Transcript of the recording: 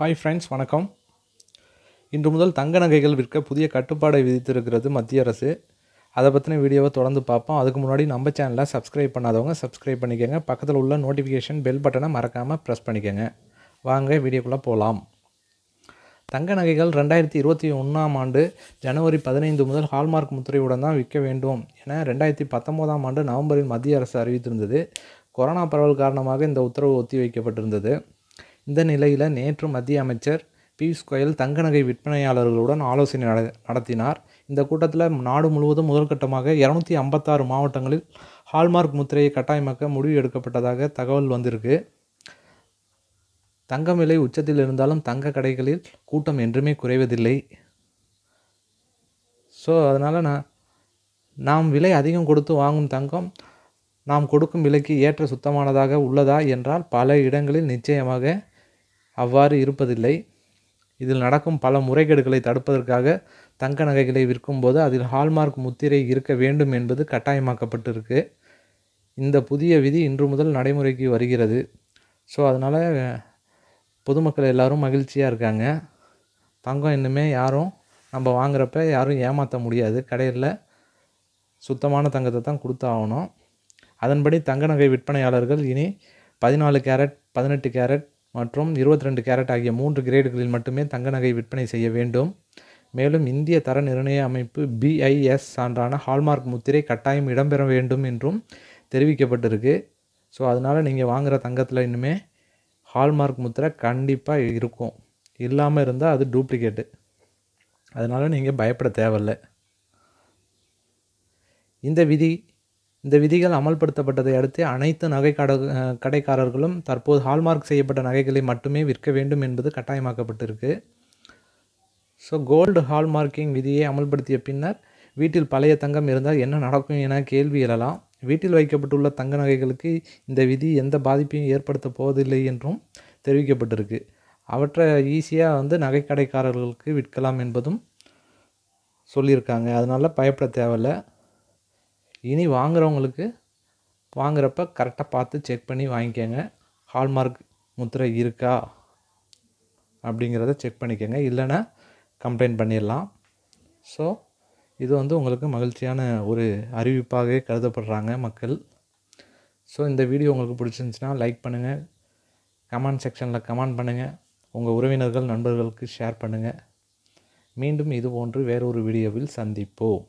hi friends வணக்கம் இன்று முதல் தங்க நகைகள் விற்க புதிய கட்டுப்பாடை விதித்திருக்கிறது மத்திய அரசு அதை பற்றின வீடியோவை தொடர்ந்து பார்ப்போம் அதுக்கு முன்னாடி நம்ம சேனலை சப்ஸ்கிரைப் பண்ணாதவங்க சப்ஸ்கிரைப் பண்ணிக்கோங்க பக்கத்தில் உள்ள நோட்டிஃபிகேஷன் பெல் பட்டனை மறக்காமல் ப்ரெஸ் பண்ணிக்கோங்க வாங்க வீடியோக்குள்ளே போகலாம் தங்க நகைகள் ரெண்டாயிரத்தி இருபத்தி ஒன்றாம் ஆண்டு ஜனவரி பதினைந்து முதல் ஹால்மார்க் முத்திரையுடன் தான் விற்க வேண்டும் என ரெண்டாயிரத்தி பத்தொம்போதாம் ஆண்டு நவம்பரில் மத்திய அரசு அறிவித்திருந்தது கொரோனா பரவல் காரணமாக இந்த உத்தரவு ஒத்தி வைக்கப்பட்டிருந்தது இந்த நிலையில் நேற்று மத்திய அமைச்சர் பியூஷ் கோயல் தங்க நகை விற்பனையாளர்களுடன் ஆலோசனை நட நடத்தினார் இந்த கூட்டத்தில் நாடு முழுவதும் முதற்கட்டமாக இரநூத்தி ஐம்பத்தாறு மாவட்டங்களில் ஹால்மார்க் முத்திரையை கட்டாயமாக்க முடிவு எடுக்கப்பட்டதாக தகவல் வந்திருக்கு தங்கம் விலை உச்சத்தில் இருந்தாலும் தங்க கடைகளில் கூட்டம் என்றுமே குறைவதில்லை ஸோ அதனால் நான் நாம் விலை அதிகம் கொடுத்து வாங்கும் தங்கம் நாம் கொடுக்கும் விலைக்கு ஏற்ற சுத்தமானதாக உள்ளதா என்றால் பல இடங்களில் நிச்சயமாக அவ்வாறு இருப்பதில்லை இதில் நடக்கும் பல முறைகேடுகளை தடுப்பதற்காக தங்க நகைகளை விற்கும்போது அதில் ஹால்மார்க் முத்திரை இருக்க வேண்டும் என்பது கட்டாயமாக்கப்பட்டிருக்கு இந்த புதிய விதி இன்று முதல் நடைமுறைக்கு வருகிறது ஸோ அதனால் பொதுமக்கள் எல்லோரும் மகிழ்ச்சியாக இருக்காங்க தங்கம் இன்னுமே யாரும் நம்ம வாங்குறப்ப யாரும் ஏமாற்ற முடியாது கடையில் சுத்தமான தங்கத்தை தான் கொடுத்தாகணும் அதன்படி தங்க நகை விற்பனையாளர்கள் இனி பதினாலு கேரட் பதினெட்டு கேரட் மற்றும் இருபத்தி ரெண்டு கேரட் ஆகிய மூன்று கிரேடுகளில் மட்டுமே தங்க நகை விற்பனை செய்ய வேண்டும் மேலும் இந்திய தர நிர்ணய அமைப்பு பிஐஎஸ் சான்றான ஹால்மார்க் முத்திரை கட்டாயம் இடம்பெற வேண்டும் என்றும் தெரிவிக்கப்பட்டிருக்கு ஸோ அதனால் நீங்கள் வாங்குகிற தங்கத்தில் இன்னுமே ஹால்மார்க் முத்திரை கண்டிப்பாக இருக்கும் இல்லாமல் இருந்தால் அது டூப்ளிகேட்டு அதனால் நீங்கள் பயப்பட தேவையில்லை இந்த விதி இந்த விதிகள் அமல்படுத்தப்பட்டதை அடுத்து அனைத்து நகை கடைக்காரர்களும் தற்போது ஹால்மார்க் செய்யப்பட்ட நகைகளை மட்டுமே விற்க வேண்டும் என்பது கட்டாயமாக்கப்பட்டிருக்கு ஸோ கோல்டு ஹால்மார்க்கிங் விதியை அமல்படுத்திய பின்னர் வீட்டில் பழைய தங்கம் இருந்தால் என்ன நடக்கும் என கேள்வி எழலாம் வீட்டில் வைக்கப்பட்டுள்ள தங்க நகைகளுக்கு இந்த விதி எந்த பாதிப்பையும் ஏற்படுத்த போவதில்லை என்றும் தெரிவிக்கப்பட்டிருக்கு அவற்றை ஈஸியாக வந்து நகைக்கடைக்காரர்களுக்கு விற்கலாம் என்பதும் சொல்லியிருக்காங்க அதனால் பயப்பட தேவையில்லை இனி வாங்குகிறவங்களுக்கு வாங்குறப்ப கரெக்டாக பார்த்து செக் பண்ணி வாங்கிக்கோங்க ஹால்மார்க் முத்திரை இருக்கா அப்படிங்கிறத செக் பண்ணிக்கோங்க இல்லைன்னா கம்ப்ளைண்ட் பண்ணிடலாம் ஸோ இது வந்து உங்களுக்கு மகிழ்ச்சியான ஒரு அறிவிப்பாகவே கருதப்படுறாங்க மக்கள் ஸோ இந்த வீடியோ உங்களுக்கு பிடிச்சிருந்துச்சின்னா லைக் பண்ணுங்கள் கமெண்ட் செக்ஷனில் கமெண்ட் பண்ணுங்கள் உங்கள் உறவினர்கள் நண்பர்களுக்கு ஷேர் பண்ணுங்கள் மீண்டும் இது போன்று வேறொரு வீடியோவில் சந்திப்போம்